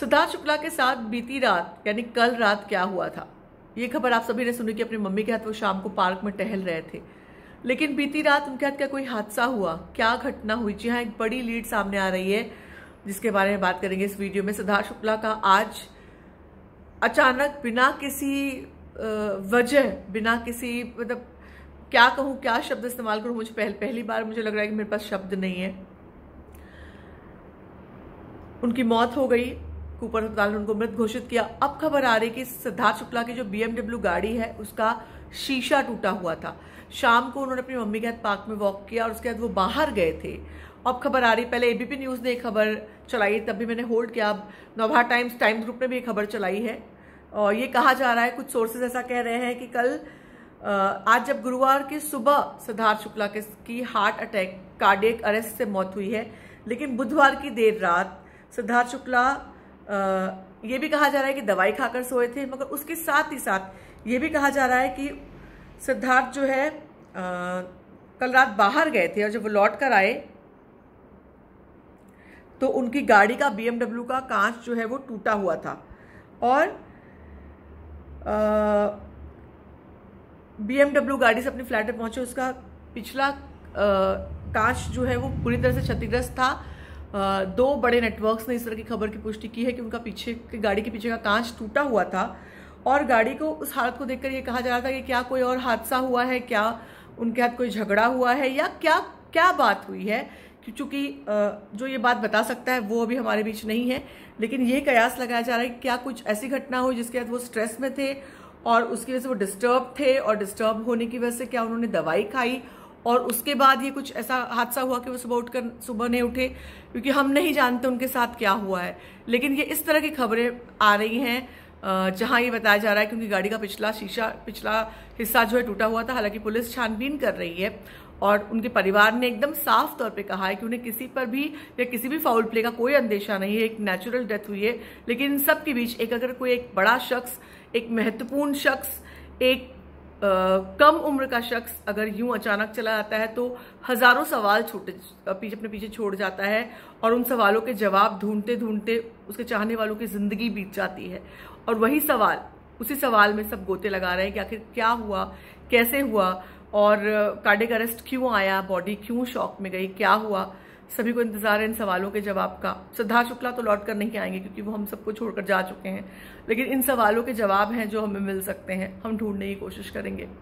सिद्धार्थ शुक्ला के साथ बीती रात यानी कल रात क्या हुआ था ये खबर आप सभी ने सुनी कि अपनी मम्मी के हाथ वो शाम को पार्क में टहल रहे थे लेकिन बीती रात उनके हाथ क्या कोई हादसा हुआ क्या घटना हुई जी हाँ एक बड़ी लीड सामने आ रही है जिसके बारे में बात करेंगे इस वीडियो में सिद्धार्थ शुक्ला का आज अचानक बिना किसी वजह बिना किसी मतलब क्या कहूँ क्या शब्द इस्तेमाल करूँ मुझे पहल, पहली बार मुझे लग रहा है कि मेरे पास शब्द नहीं है उनकी मौत हो गई कूपर अस्पताल ने उनको मृत घोषित किया अब खबर आ रही कि सिद्धार्थ शुक्ला की जो बीएमडब्ल्यू गाड़ी है उसका शीशा टूटा हुआ था शाम को उन्होंने अपनी मम्मी के साथ पार्क में वॉक किया और उसके बाद वो बाहर गए थे अब खबर आ रही पहले एबीपी न्यूज़ ने एक खबर चलाई तब भी मैंने होल्ड किया अब नवभार टाइम्स टाइम्स ग्रुप ने भी एक खबर चलाई है और ये कहा जा रहा है कुछ सोर्सेज ऐसा कह रहे हैं कि कल आज जब गुरुवार की सुबह सिद्धार्थ शुक्ला के की हार्ट अटैक कार्डियक अरेस्ट से मौत हुई है लेकिन बुधवार की देर रात सिद्धार्थ शुक्ला ये भी कहा जा रहा है कि दवाई खाकर सोए थे मगर उसके साथ ही साथ ये भी कहा जा रहा है कि सिद्धार्थ जो है आ, कल रात बाहर गए थे और जब वो लौट कर आए तो उनकी गाड़ी का बीएमडब्ल्यू का कांच जो है वो टूटा हुआ था और बीएमडब्ल्यू गाड़ी से अपने फ्लैट पर पहुंचे उसका पिछला कांच जो है वो पूरी तरह से क्षतिग्रस्त था दो बड़े नेटवर्क्स ने इस तरह की खबर की पुष्टि की है कि उनका पीछे गाड़ी के पीछे का कांच टूटा हुआ था और गाड़ी को उस हालत को देखकर ये कहा जा रहा था कि क्या कोई और हादसा हुआ है क्या उनके हाथ कोई झगड़ा हुआ है या क्या क्या बात हुई है क्योंकि जो ये बात बता सकता है वो अभी हमारे बीच नहीं है लेकिन ये कयास लगाया जा रहा है कि क्या कुछ ऐसी घटना हुई जिसके बाद वो स्ट्रेस में थे और उसकी वजह से वो डिस्टर्ब थे और डिस्टर्ब होने की वजह से क्या उन्होंने दवाई खाई और उसके बाद ये कुछ ऐसा हादसा हुआ कि वो सुबह उठकर सुबह नहीं उठे क्योंकि हम नहीं जानते उनके साथ क्या हुआ है लेकिन ये इस तरह की खबरें आ रही हैं जहाँ ये बताया जा रहा है कि उनकी गाड़ी का पिछला शीशा पिछला हिस्सा जो है टूटा हुआ था हालांकि पुलिस छानबीन कर रही है और उनके परिवार ने एकदम साफ तौर पे कहा है कि उन्हें किसी पर भी या किसी भी फाउल प्ले का कोई अंदेशा नहीं है एक नेचुरल डेथ हुई है लेकिन इन बीच एक अगर कोई एक बड़ा शख्स एक महत्वपूर्ण शख्स एक कम उम्र का शख्स अगर यूं अचानक चला आता है तो हजारों सवाल छोटे पीछे अपने पीछे छोड़ जाता है और उन सवालों के जवाब ढूंढते ढूंढते उसके चाहने वालों की जिंदगी बीत जाती है और वही सवाल उसी सवाल में सब गोते लगा रहे हैं कि आखिर क्या हुआ कैसे हुआ और कार्डिक अरेस्ट क्यों आया बॉडी क्यों शॉक में गई क्या हुआ सभी को इंतज़ार है इन सवालों के जवाब का सिद्धार्थ शुक्ला तो लौट कर नहीं आएंगे क्योंकि वो हम सबको छोड़कर जा चुके हैं लेकिन इन सवालों के जवाब हैं जो हमें मिल सकते हैं हम ढूंढने की कोशिश करेंगे